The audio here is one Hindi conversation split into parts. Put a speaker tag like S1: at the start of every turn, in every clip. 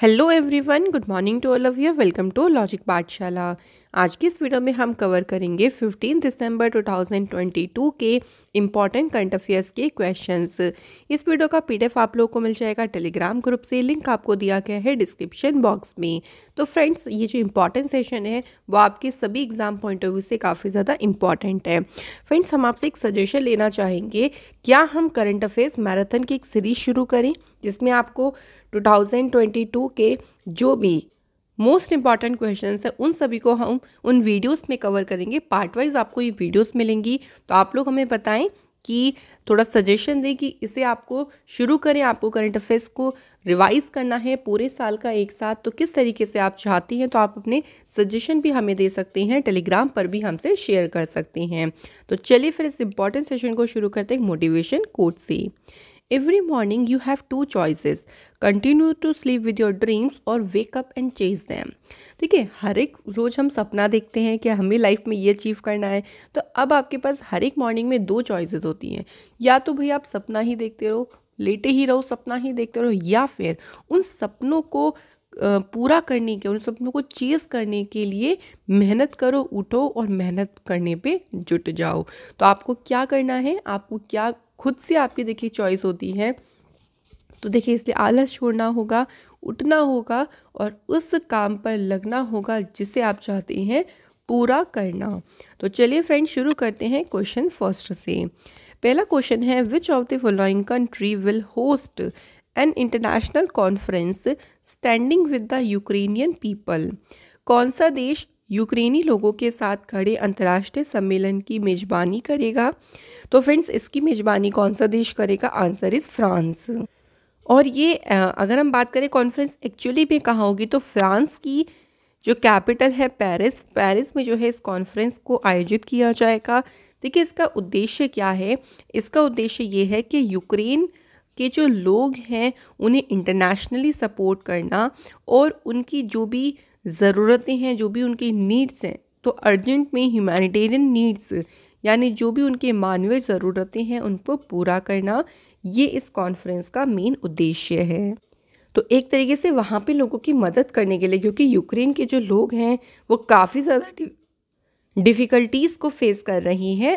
S1: Hello everyone, good morning to all of you. Welcome to Logic Partshala. आज की इस वीडियो में हम कवर करेंगे 15 दिसंबर 2022 के इम्पॉर्टेंट करंट अफेयर्स के क्वेश्चंस इस वीडियो का पीडीएफ आप लोगों को मिल जाएगा टेलीग्राम ग्रुप से लिंक आपको दिया गया है डिस्क्रिप्शन बॉक्स में तो फ्रेंड्स ये जो इम्पॉर्टेंट सेशन है वो आपके सभी एग्ज़ाम पॉइंट ऑफ व्यू से काफ़ी ज़्यादा इंपॉर्टेंट है फ्रेंड्स हम आपसे एक सजेशन लेना चाहेंगे क्या हम करंट अफेयर्स मैराथन की एक सीरीज़ शुरू करें जिसमें आपको 2022 के जो भी मोस्ट इंपॉर्टेंट क्वेश्चन है उन सभी को हम उन वीडियोस में कवर करेंगे पार्ट वाइज आपको ये वीडियोस मिलेंगी तो आप लोग हमें बताएं कि थोड़ा सजेशन दें कि इसे आपको शुरू करें आपको करंट अफेयर्स को रिवाइज़ करना है पूरे साल का एक साथ तो किस तरीके से आप चाहती हैं तो आप अपने सजेशन भी हमें दे सकते हैं टेलीग्राम पर भी हमसे शेयर कर सकते हैं तो चलिए फिर इस इम्पॉर्टेंट सेशन को शुरू करते हैं मोटिवेशन कोट से Every morning you have two choices. Continue to sleep with your dreams और wake up and chase them ठीक है हर एक रोज़ हम सपना देखते हैं कि हमें लाइफ में ये अचीव करना है तो अब आपके पास हर एक मॉर्निंग में दो चॉइसेस होती हैं या तो भाई आप सपना ही देखते रहो लेटे ही रहो सपना ही देखते रहो या फिर उन सपनों को पूरा करने के उन सपनों को चेज करने के लिए मेहनत करो उठो और मेहनत करने पे जुट जाओ तो आपको क्या करना है आपको क्या खुद से आपकी देखिए चॉइस होती है तो देखिए इसलिए आलस छोड़ना होगा उठना होगा और उस काम पर लगना होगा जिसे आप चाहते हैं पूरा करना तो चलिए फ्रेंड शुरू करते हैं क्वेश्चन फर्स्ट से पहला क्वेश्चन है which of the following country will host an international conference standing with the Ukrainian people कौन सा देश यूक्रेनी लोगों के साथ खड़े अंतर्राष्ट्रीय सम्मेलन की मेज़बानी करेगा तो फ्रेंड्स इसकी मेज़बानी कौन सा देश करेगा आंसर इज़ फ्रांस और ये अगर हम बात करें कॉन्फ्रेंस एक्चुअली में कहाँ होगी तो फ्रांस की जो कैपिटल है पेरिस पेरिस में जो है इस कॉन्फ्रेंस को आयोजित किया जाएगा देखिए इसका उद्देश्य क्या है इसका उद्देश्य ये है कि यूक्रेन के जो लोग हैं उन्हें इंटरनेशनली सपोर्ट करना और उनकी जो भी ज़रूरतें हैं जो भी उनकी नीड्स हैं तो अर्जेंट में ह्यूमैनिटेरियन नीड्स यानी जो भी उनके मानवीय ज़रूरतें हैं उनको पूरा करना ये इस कॉन्फ्रेंस का मेन उद्देश्य है तो एक तरीके से वहाँ पे लोगों की मदद करने के लिए क्योंकि यूक्रेन के जो लोग हैं वो काफ़ी ज़्यादा डिफ़िकल्टीज़ को फेस कर रही हैं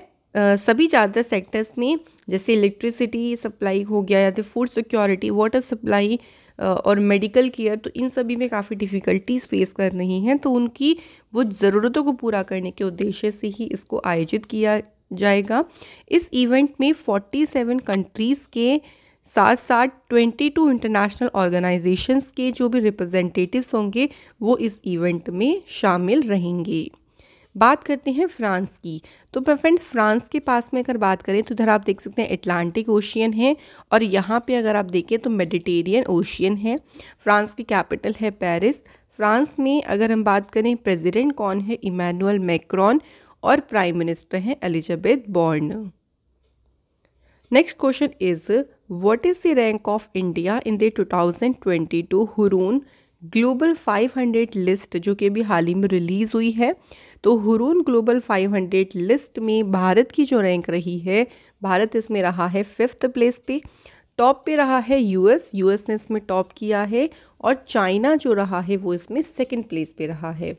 S1: सभी ज़्यादातर सेक्टर्स में जैसे इलेक्ट्रिसिटी सप्लाई हो गया या फिर फूड सिक्योरिटी वाटर सप्लाई और मेडिकल केयर तो इन सभी में काफ़ी डिफ़िकल्टीज़ फेस कर रही हैं तो उनकी वो ज़रूरतों को पूरा करने के उद्देश्य से ही इसको आयोजित किया जाएगा इस इवेंट में 47 कंट्रीज़ के साथ साथ 22 इंटरनेशनल ऑर्गेनाइजेशंस के जो भी रिप्रेजेंटेटिव्स होंगे वो इस इवेंट में शामिल रहेंगे बात करते हैं फ्रांस की तो फ्रेंड फ्रांस के पास में अगर बात करें तो इधर आप देख सकते हैं एटलांटिक ओशियन है और यहाँ पे अगर आप देखें तो मेडिटेरियन ओशियन है फ्रांस की कैपिटल है पेरिस फ्रांस में अगर हम बात करें प्रेसिडेंट कौन है इमैनुअल मैक्रॉन और प्राइम मिनिस्टर हैं Elizabeth Borne next question is what is the rank of India in the two Hurun global 500 list जो कि अभी हाल ही में रिलीज़ हुई है तो हुरून ग्लोबल 500 लिस्ट में भारत की जो रैंक रही है भारत इसमें रहा है फिफ्थ प्लेस पे टॉप पे रहा है यूएस यूएस ने इसमें टॉप किया है और चाइना जो रहा है वो इसमें सेकंड प्लेस पे रहा है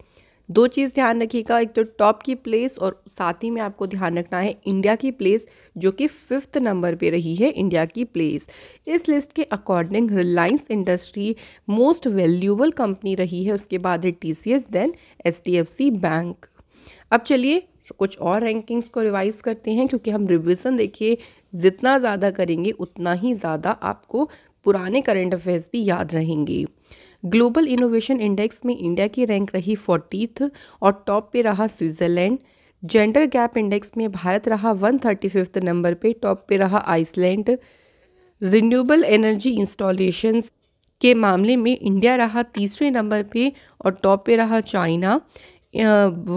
S1: दो चीज़ ध्यान रखिएगा एक तो टॉप की प्लेस और साथ ही में आपको ध्यान रखना है इंडिया की प्लेस जो कि फिफ्थ नंबर पे रही है इंडिया की प्लेस इस लिस्ट के according Reliance industry most valuable company रही है उसके बाद है T C S then H bank अब चलिए कुछ और रैंकिंग्स को रिवाइज़ करते हैं क्योंकि हम रिविज़न देखिए जितना ज़्यादा करेंगे उतना ही ज़्यादा आपको पुराने करंट अफेयर्स भी याद रहेंगे ग्लोबल इनोवेशन इंडेक्स में इंडिया की रैंक रही फोर्टीथ और टॉप पे रहा स्विट्ज़रलैंड जेंडर गैप इंडेक्स में भारत रहा वन थर्टी फिफ्थ नंबर पे टॉप पे रहा आइसलैंड रिन्यूएबल एनर्जी इंस्टॉलेशन के मामले में इंडिया रहा तीसरे नंबर पे और टॉप पे रहा चाइना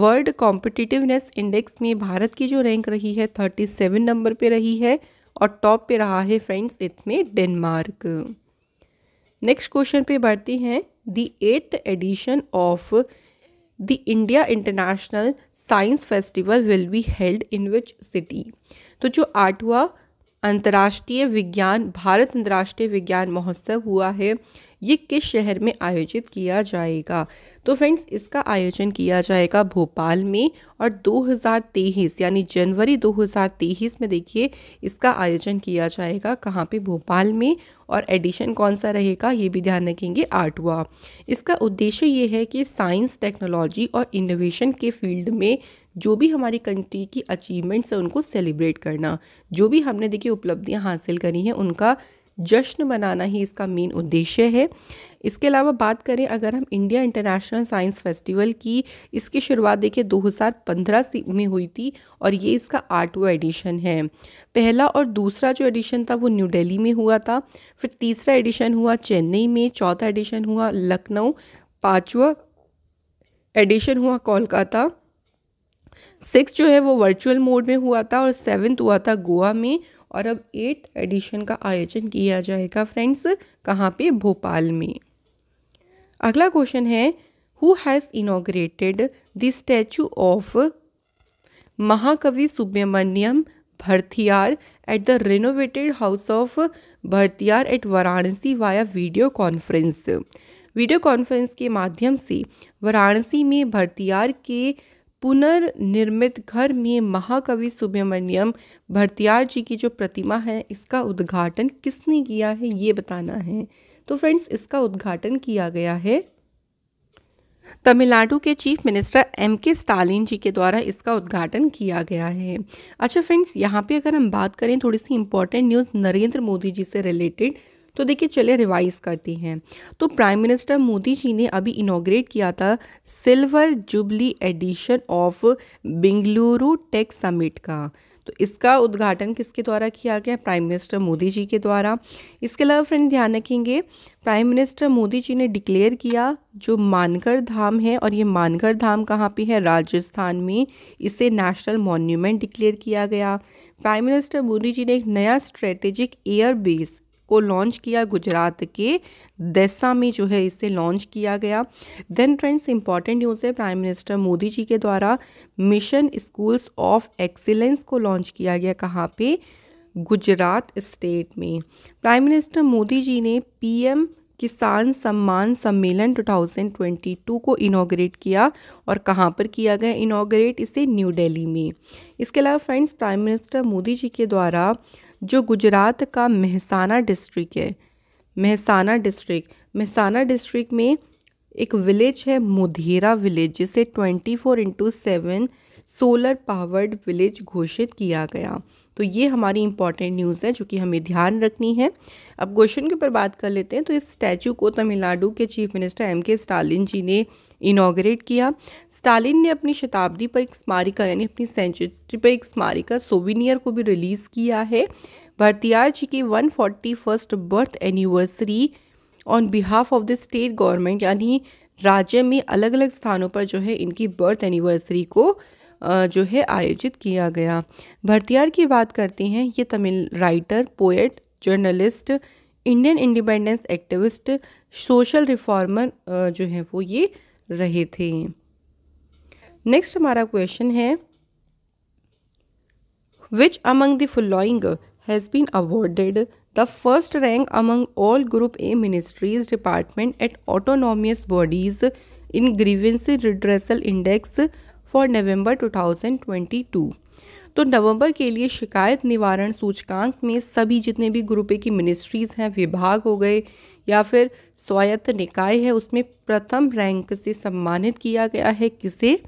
S1: वर्ल्ड कॉम्पिटिटिवनेस इंडेक्स में भारत की जो रैंक रही है थर्टी सेवन नंबर पे रही है और टॉप पे रहा है फ्रेंड्स इतने डेनमार्क नेक्स्ट क्वेश्चन पे बढ़ती हैं the eighth edition of the India international science festival will be held in which city तो जो आठवा अंतर्राष्ट्रीय विज्ञान भारत अंतर्राष्ट्रीय विज्ञान महोत्सव हुआ है ये किस शहर में आयोजित किया जाएगा तो फ्रेंड्स इसका आयोजन किया जाएगा भोपाल में और 2023 यानी जनवरी 2023 में देखिए इसका आयोजन किया जाएगा कहाँ पे भोपाल में और एडिशन कौन सा रहेगा ये भी ध्यान रखेंगे आठवा इसका उद्देश्य ये है कि साइंस टेक्नोलॉजी और इनोवेशन के फील्ड में जो भी हमारी कंट्री की अचीवमेंट्स हैं उनको सेलिब्रेट करना जो भी हमने देखिए उपलब्धियाँ हासिल करी हैं उनका जश्न मनाना ही इसका मेन उद्देश्य है इसके अलावा बात करें अगर हम इंडिया इंटरनेशनल साइंस फेस्टिवल की इसकी शुरुआत देखिए 2015 में हुई थी और ये इसका आठवा एडिशन है पहला और दूसरा जो एडिशन था वो न्यू दिल्ली में हुआ था फिर तीसरा एडिशन हुआ चेन्नई में चौथा एडिशन हुआ लखनऊ पाँचवा एडिशन हुआ कोलकाता सिक्स जो है वो वर्चुअल मोड में हुआ था और सेवन्थ हुआ था गोवा में और अब एट्थ एडिशन का आयोजन किया जाएगा फ्रेंड्स कहाँ पे भोपाल में अगला क्वेश्चन है who has inaugurated the statue of Mahakavi Subramaniam Bharathiyar at the renovated house of Bharathiyar at Varanasi via video conference video conference के माध्यम से वाराणसी में भरतियार के पुनर्निर्मित घर में महाकवि सुब्रमण्यम भरतियार जी की जो प्रतिमा है इसका उद्घाटन किसने किया है ये बताना है तो फ्रेंड्स इसका उद्घाटन किया गया है तमिलनाडु के chief minister M K Stalin ji के द्वारा इसका उद्घाटन किया गया है अच्छा फ्रेंड्स यहाँ पे अगर हम बात करें थोड़ी सी इंपॉर्टेंट न्यूज़ नरेंद्र मोदी जी से रिलेटेड तो देखिए चले रिवाइज करते हैं तो प्राइम मिनिस्टर मोदी जी ने अभी इनाग्रेट किया था silver jubilee edition of Bengaluru tech summit का तो इसका उद्घाटन किसके द्वारा किया गया प्राइम मिनिस्टर मोदी जी के द्वारा इसके अलावा फ्रेंड ध्यान रखेंगे प्राइम मिनिस्टर मोदी जी ने डिक्लेयर किया जो मानकर धाम है और ये मानकर धाम कहाँ पे है राजस्थान में इसे नेशनल मॉन्यूमेंट डिक्लेयर किया गया प्राइम मिनिस्टर मोदी जी ने एक नया स्ट्रेटेजिक एयरबेस को लॉन्च किया गुजरात के दसा में जो है इसे लॉन्च किया गया देन फ्रेंड्स इंपॉर्टेंट न्यूज़ है प्राइम मिनिस्टर मोदी जी के द्वारा मिशन स्कूल्स ऑफ एक्सीलेंस को लॉन्च किया गया कहाँ पे गुजरात स्टेट में प्राइम मिनिस्टर मोदी जी ने पीएम किसान सम्मान सम्मेलन 2022 को इनाग्रेट किया और कहाँ पर किया गया इनाग्रेट इसे न्यू दिल्ली में इसके अलावा friends prime minister Modi ji के द्वारा जो गुजरात का मेहसाना डिस्ट्रिक्ट है महसाना डिस्ट्रिक्ट मेहसाना डिस्ट्रिक्ट में एक विलेज है मोधेरा विलेज जिसे 24 four into seven solar powered village घोषित किया गया तो ये हमारी इंपॉर्टेंट न्यूज़ है जो कि हमें ध्यान रखनी है अब क्वेश्चन के ऊपर बात कर लेते हैं तो इस स्टैचू को तमिलनाडु के chief minister M K Stalin ji ने इनाग्रेट किया स्टालिन ने अपनी शताब्दी पर एक स्मारिका यानी अपनी सेंचुरी पर एक स्मारिका सोविनियर को भी रिलीज़ किया है भारतीय जी की one forty first birth anniversary on behalf of the state government यानी राज्य में अलग अलग स्थानों पर जो है इनकी बर्थ एनिवर्सरी को जो है आयोजित किया गया भरतियार की बात करते हैं ये Tamil writer poet journalist Indian independence activist social reformer जो है वो ये रहे थे नेक्स्ट हमारा क्वेश्चन है which among the following has been awarded the first rank among all group A ministries department at autonomous bodies in grievance redressal index for November to तो नवंबर के लिए शिकायत निवारण सूचकांक में सभी जितने भी ग्रुप ए की मिनिस्ट्रीज हैं विभाग हो गए या फिर स्वायत्त निकाय है उसमें प्रथम रैंक से सम्मानित किया गया है किसे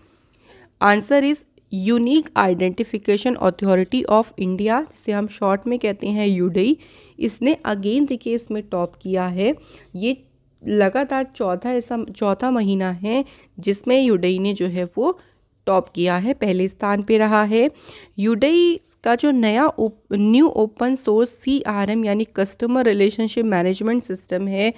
S1: answer is unique identification authority of India जिसे हम शॉर्ट में कहते हैं यूडई इसने अगेन देखिए इसमें टॉप किया है ये लगातार चौथा ऐसा चौथा महीना है जिसमें यूडई ने जो है वो टॉप किया है पहले स्थान पे रहा है यूडई का जो नया ओप, new open source C R M यानी कस्टमर रिलेशनशिप मैनेजमेंट सिस्टम है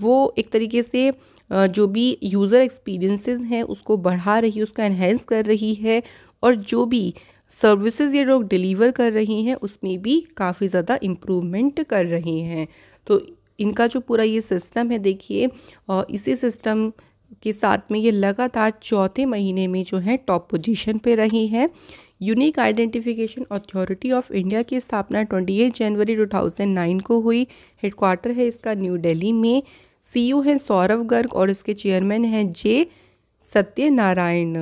S1: वो एक तरीके से जो भी यूज़र एक्सपीरियंसेस हैं उसको बढ़ा रही है उसका एनहेंस कर रही है और जो भी सर्विसेज ये लोग डिलीवर कर रही हैं उसमें भी काफ़ी ज़्यादा इम्प्रूवमेंट कर रही हैं तो इनका जो पूरा ये सिस्टम है देखिए और इसी सिस्टम के साथ में ये लगातार चौथे महीने में जो है टॉप पोजीशन पे रही है unique identification authority of India की स्थापना 28 जनवरी 2009 को हुई हेडक्वार्टर है इसका न्यू दिल्ली में सीईओ e हैं सौरव गर्ग और इसके चेयरमैन हैं जे सत्यनारायण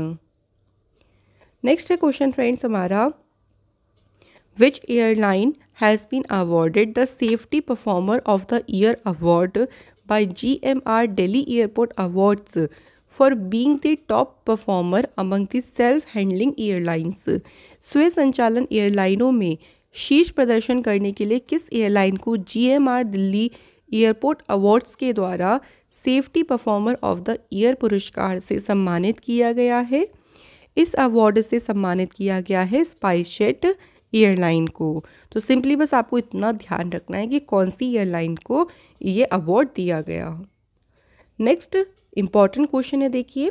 S1: नेक्स्ट है क्वेश्चन फ्रेंड्स हमारा which airline has been awarded the safety performer of the year award G M R Delhi airport awards for being the top performer among the self handling airlines स्वय संचालन एयरलाइनों में शीर्ष प्रदर्शन करने के लिए किस एयरलाइन को G M R Delhi airport awards के द्वारा safety performer of the year पुरस्कार से सम्मानित किया गया है इस अवार्ड से सम्मानित किया गया है स्पाइस जेट एयरलाइन को तो सिंपली बस आपको इतना ध्यान रखना है कि कौन सी एयरलाइन को ये अवार्ड दिया गया नेक्स्ट इम्पॉर्टेंट क्वेश्चन है देखिए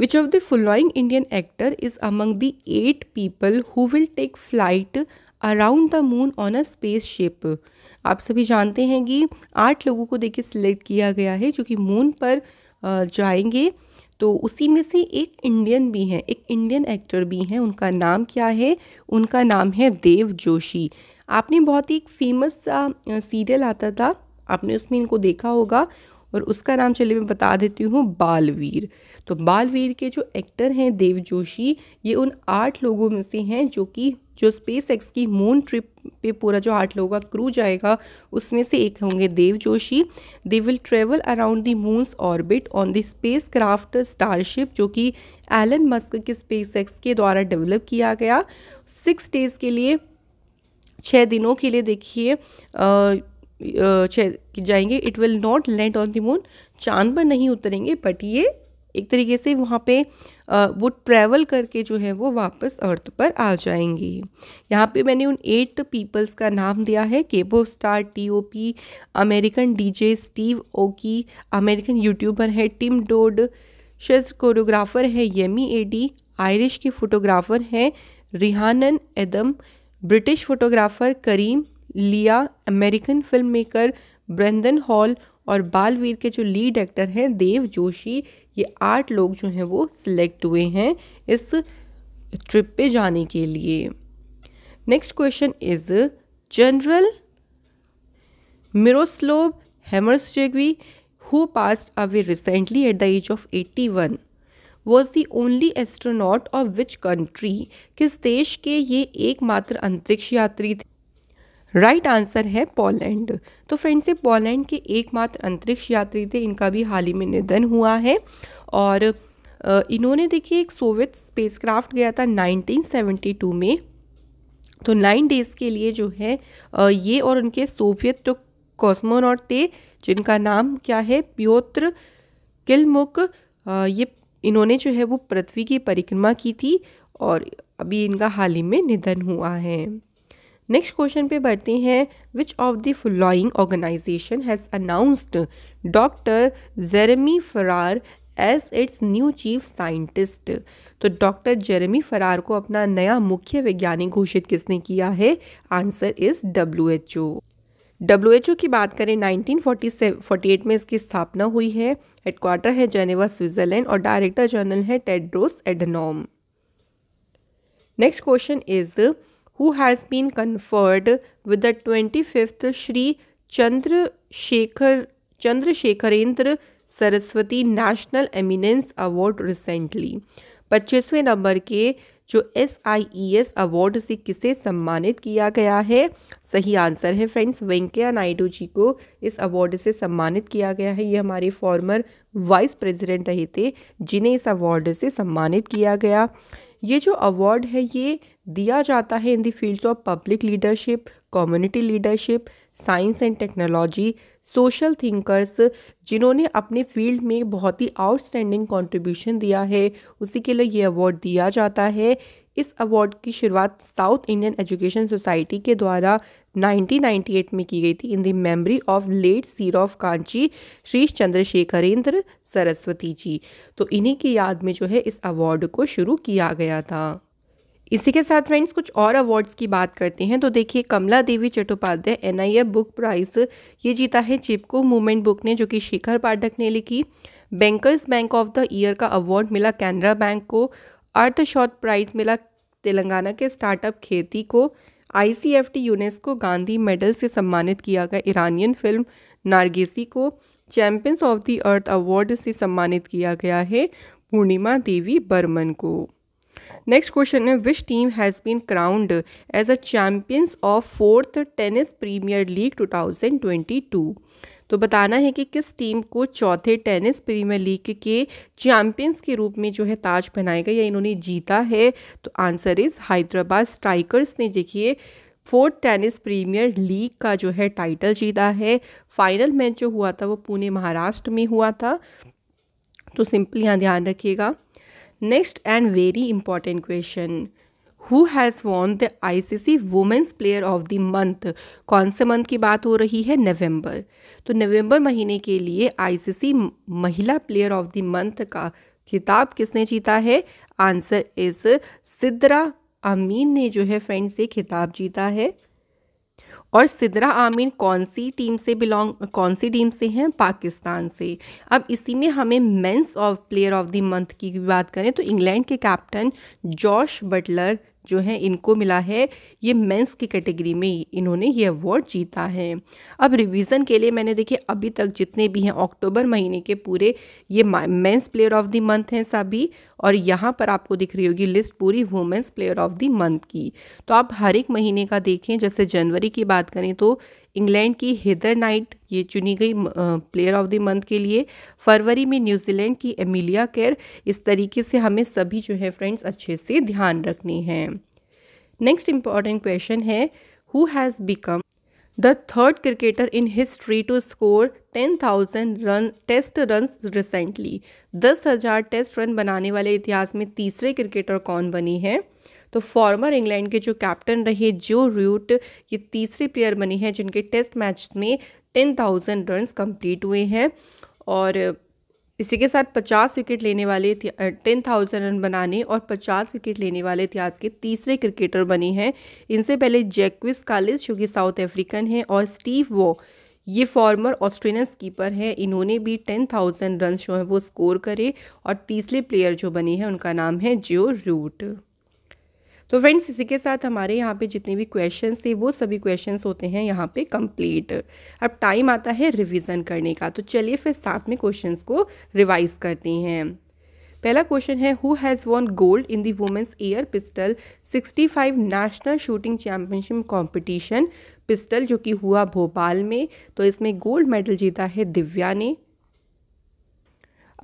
S1: which of the following Indian actor is among the eight people who will take flight around the moon on a space ship आप सभी जानते हैं कि आठ लोगों को देखिए सिलेक्ट किया गया है जो कि मून पर जाएंगे तो उसी में से एक इंडियन भी हैं एक इंडियन एक्टर भी हैं उनका नाम क्या है उनका नाम है देव जोशी आपने बहुत ही एक फेमस सीरियल आता था आपने उसमें इनको देखा होगा और उसका नाम चलिए मैं बता देती हूँ बालवीर तो बालवीर के जो एक्टर हैं देव जोशी ये उन आठ लोगों में से हैं जो कि जो स्पेस एक्स की मून ट्रिप पे पूरा जो आठ लोगों का क्रू जाएगा उसमें से एक होंगे Dev Joshi they will travel around the moon's orbit on the spacecraft Starship जो कि एलन मस्क के स्पेस एक्स के द्वारा डेवलप किया गया सिक्स डेज के लिए छः दिनों के लिए देखिए जाएंगे it will not land on the moon चांद पर नहीं उतरेंगे बट ये एक तरीके से वहाँ पे वो ट्रैवल करके जो है वो वापस अर्थ पर आ जाएंगी यहाँ पे मैंने उन एट पीपल्स का नाम दिया है K-pop star T O P American D J Steve Aoki American YouTuber है टिम डोड शेज कोरियोग्राफर है यमी एडी आयरिश के फोटोग्राफर हैं Rhiannon Adam British photographer Karim Iliya American film maker Brendan Hall और बालवीर के जो लीड एक्टर हैं देव जोशी ये आठ लोग जो हैं वो सिलेक्ट हुए हैं इस ट्रिप पे जाने के लिए next question is general Miroslaw Hermaszewski who passed away recently at the age of eighty one was the only astronaut of which country किस देश के ये एकमात्र अंतरिक्ष यात्री थे राइट right आंसर है पोलैंड तो फ्रेंड्स ये पोलैंड के एकमात्र अंतरिक्ष यात्री थे इनका भी हाल ही में निधन हुआ है और इन्होंने देखिए एक सोवियत स्पेसक्राफ्ट गया था 1972 में तो नाइन डेज के लिए जो है ये और उनके सोवियत जो कॉस्मोनॉट थे जिनका नाम क्या है प्योत्र किलमुक ये इन्होंने जो है वो पृथ्वी की परिक्रमा की थी और अभी इनका हाल ही में निधन हुआ है नेक्स्ट क्वेश्चन पे बढ़ते हैं which of the following organisation has announced doctor Jeremy Farrar as its new chief scientist तो डॉक्टर जेरेमी फरार को अपना नया मुख्य वैज्ञानिक घोषित किसने किया है answer is W H O W H O की बात करें 1948 में इसकी स्थापना हुई है हेडक्वार्टर है जेनेवा स्विट्ज़रलैंड और डायरेक्टर जनरल है Tedros Adhanom next question is who has been conferred with the 25th Shri Chandra Shekhar Chandrashekharendra Saraswati national eminence award recently पच्चीसवें नंबर के जो S I E S award से किसे सम्मानित किया गया है सही आंसर है फ्रेंड्स वेंकैया नायडू जी को इस अवार्ड से सम्मानित किया गया है ये हमारे फॉर्मर वाइस प्रेसिडेंट रहे थे जिन्हें इस अवार्ड से सम्मानित किया गया ये जो अवार्ड है ये दिया जाता है in the fields of public leadership community leadership science and technology social thinkers जिन्होंने अपने फील्ड में बहुत ही आउटस्टैंडिंग कंट्रीब्यूशन दिया है उसी के लिए ये अवार्ड दिया जाता है इस अवार्ड की शुरुआत साउथ इंडियन एजुकेशन सोसाइटी के द्वारा 1998 में की गई थी in the memory of late seer of Kanchi Shri Chandrashekharendra Saraswati ji तो इन्हीं की याद में जो है इस अवार्ड को शुरू किया गया था इसी के साथ फ्रेंड्स कुछ और अवार्ड्स की बात करते हैं तो देखिए Kamala Devi Chattopadhyay N book prize ये जीता है चिपको मूवमेंट बुक ने जो कि शिखर पाठक ने लिखी bankers bank of the year का अवार्ड मिला कैनरा बैंक को अर्थशॉट प्राइज मिला तेलंगाना के स्टार्टअप खेती को आईसीएफटी यूनेस्को गांधी मेडल से सम्मानित किया गया ईरानियन फिल्म नारगेसी को champions of the earth award से सम्मानित किया गया है पूर्णिमा देवी बर्मन को नेक्स्ट क्वेश्चन है which team has been crowned as a champions of fourth tennis premier league 2022 तो बताना है कि किस टीम को चौथे टेनिस प्रीमियर लीग के चैम्पियंस के रूप में जो है ताज पहनाया गया या इन्होंने जीता है तो आंसर इज़ हैदराबाद स्ट्राइकर्स ने देखिए फोर्थ टेनिस प्रीमियर लीग का जो है टाइटल जीता है फाइनल मैच जो हुआ था वो पुणे महाराष्ट्र में हुआ था तो सिंपल यहाँ ध्यान रखिएगा next and very important question who has won the I C C women's player of the month कौन से मंथ की बात हो रही है नवंबर तो नवंबर महीने के लिए आई सी सी महिला प्लेयर ऑफ द मंथ का खिताब किसने जीता है आंसर इज सिद्रा अमीन ने जो है फ्रेंड्स ये खिताब जीता है और सिदरा आमीन कौन सी टीम से बिलोंग कौन सी टीम से हैं पाकिस्तान से अब इसी में हमें men's of player of the month की बात करें तो इंग्लैंड के कैप्टन जॉर्ज बटलर जो है इनको मिला है ये मेंस की कैटेगरी में इन्होंने ये अवार्ड जीता है अब रिवीजन के लिए मैंने देखिए अभी तक जितने भी हैं अक्टूबर महीने के पूरे ये men's player of the month हैं सभी और यहाँ पर आपको दिख रही होगी लिस्ट पूरी women's player of the month की तो आप हर एक महीने का देखें जैसे जनवरी की बात करें तो इंग्लैंड की हेदर नाइट ये चुनी गई प्लेयर ऑफ द मंथ के लिए फरवरी में न्यूजीलैंड की एमिलिया केयर इस तरीके से हमें सभी जो है फ्रेंड्स अच्छे से ध्यान रखनी है नेक्स्ट इंपॉर्टेंट क्वेश्चन है who has become the third cricketer in history to score ten thousand run test run recently दस हज़ार टेस्ट रन बनाने वाले इतिहास में तीसरे क्रिकेटर कौन बनी है तो फॉर्मर इंग्लैंड के जो कैप्टन रहे जो रूट ये तीसरे प्लेयर बने हैं जिनके टेस्ट मैच में टेन थाउजेंड रन कम्प्लीट हुए हैं और इसी के साथ पचास विकेट लेने वाले टेन थाउजेंड रन बनाने और पचास विकेट लेने वाले इतिहास के तीसरे क्रिकेटर बने हैं इनसे पहले जैक्विस कालिस जो कि साउथ अफ्रीकन हैं और स्टीव वो ये फॉर्मर ऑस्ट्रेलियन कीपर हैं इन्होंने भी टेन थाउजेंड रन जो हैं वो स्कोर करे और तीसरे प्लेयर जो बने हैं उनका नाम है जियो रूट तो फ्रेंड्स इसी के साथ हमारे यहाँ पे जितने भी क्वेश्चन थे वो सभी क्वेश्चन होते हैं यहाँ पे कंप्लीट अब टाइम आता है रिविज़न करने का तो चलिए फिर साथ में क्वेश्चन को रिवाइज़ करते हैं पहला क्वेश्चन है who has won gold in the women's air pistol 65 national shooting championship competition pistol जो कि हुआ भोपाल में तो इसमें गोल्ड मेडल जीता है दिव्या ने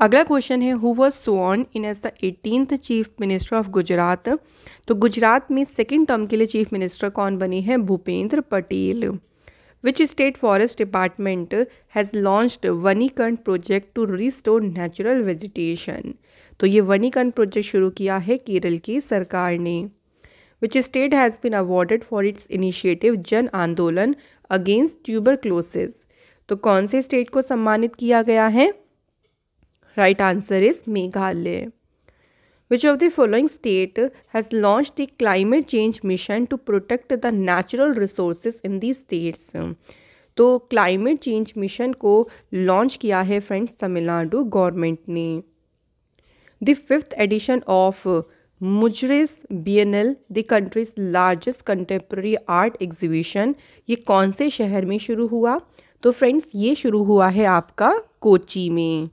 S1: अगला क्वेश्चन है who was sworn in as the eighteenth chief minister of Gujarat तो गुजरात में सेकेंड टर्म के लिए चीफ मिनिस्टर कौन बनी है Bhupendra Patel which state forest department has launched वनीकरण project to restore natural vegetation तो ये वनीकरण प्रोजेक्ट शुरू किया है केरल की सरकार ने which state has been awarded for its initiative Jan Andolan against tuber क्लोसेज तो कौन से स्टेट को सम्मानित किया गया है right answer is Meghalaya which of the following state has launch the climate change mission to protect the natural resource in the states तो क्लाइमेट चेंज मिशन को लॉन्च किया है फ्रेंड्स तमिलनाडु गवर्नमेंट ने the fifth edition of Muziris Biennale the country's largest contemporary art exhibition ये कौन से शहर में शुरू हुआ तो फ्रेंड्स ये शुरू हुआ है आपका कोची में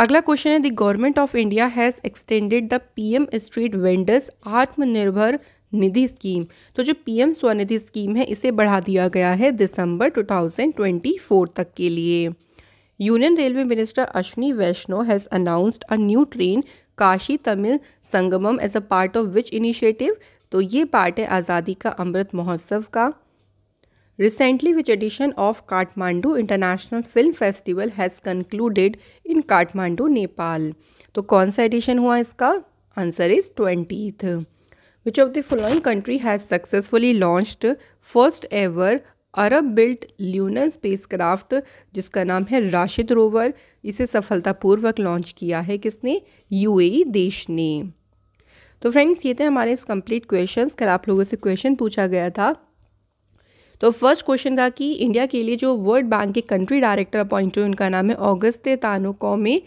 S1: अगला क्वेश्चन है the government of India has extended the PM street vendors Atmanirbhar Nidhi scheme तो जो पीएम स्वनिधि स्कीम है इसे बढ़ा दिया गया है दिसंबर 2024 तक के लिए union railway minister Ashwini Vaishnaw has announced a new train Kashi Tamil Sangamam as a part of which initiative तो ये पार्ट है आज़ादी का अमृत महोत्सव का Recently, which edition of Kathmandu International Film Festival has concluded in Kathmandu, Nepal? तो कौन सा एडिशन हुआ इसका answer is twentieth which of the following country has successfully launched first ever Arab built lunar craft जिसका नाम है राशिद रोवर इसे सफलतापूर्वक लॉन्च किया है किसने यूएई e देश ने तो फ्रेंड्स ये थे हमारे इस कंप्लीट क्वेश्चंस कल आप लोगों से क्वेश्चन पूछा गया था तो फर्स्ट क्वेश्चन था कि इंडिया के लिए जो वर्ल्ड बैंक के कंट्री डायरेक्टर अपॉइंट हुए उनका नाम है ऑगस्ते तानो कौमे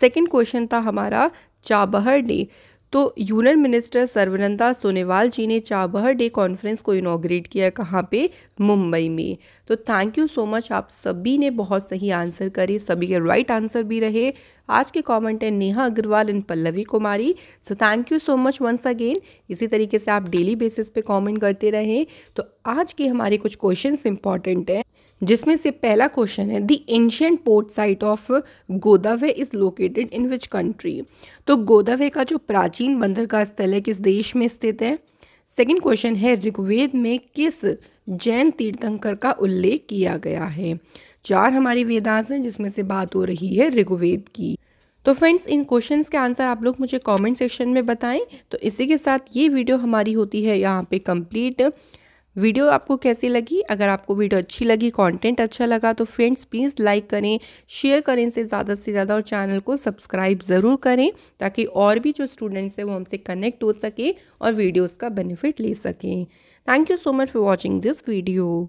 S1: सेकेंड क्वेश्चन था हमारा चाबहर डे तो यूनियन मिनिस्टर सर्वनंदा सोनेवाल जी ने चाबहर डे कॉन्फ्रेंस को इनाग्रेट किया कहाँ पे मुंबई में तो थैंक यू सो मच आप सभी ने बहुत सही आंसर करे सभी के राइट आंसर भी रहे आज के कमेंट है Neha Agarwal and Pallavi Kumari so thank you so much once again इसी तरीके से आप डेली बेसिस पे कमेंट करते रहें तो आज के हमारे कुछ क्वेश्चंस इंपॉर्टेंट हैं जिसमें से पहला क्वेश्चन है the ancient port site of Godawaya is located in which country तो गोदावे का जो प्राचीन बंदरगाह स्थल है किस देश में स्थित है सेकेंड क्वेश्चन है ऋग्वेद में किस जैन तीर्थंकर का उल्लेख किया गया है चार हमारी वेदांश हैं जिसमें से बात हो रही है ऋग्वेद की तो फ्रेंड्स इन क्वेश्चंस के आंसर आप लोग मुझे कमेंट सेक्शन में बताएं तो इसी के साथ ये वीडियो हमारी होती है यहाँ पे कंप्लीट वीडियो आपको कैसी लगी अगर आपको वीडियो अच्छी लगी कंटेंट अच्छा लगा तो फ्रेंड्स प्लीज़ लाइक करें शेयर करें से ज़्यादा से ज़्यादा और चैनल को सब्सक्राइब ज़रूर करें ताकि और भी जो स्टूडेंट्स हैं वो हमसे कनेक्ट हो सकें और वीडियोज़ का बेनिफिट ले सकें thank you so much for watching this video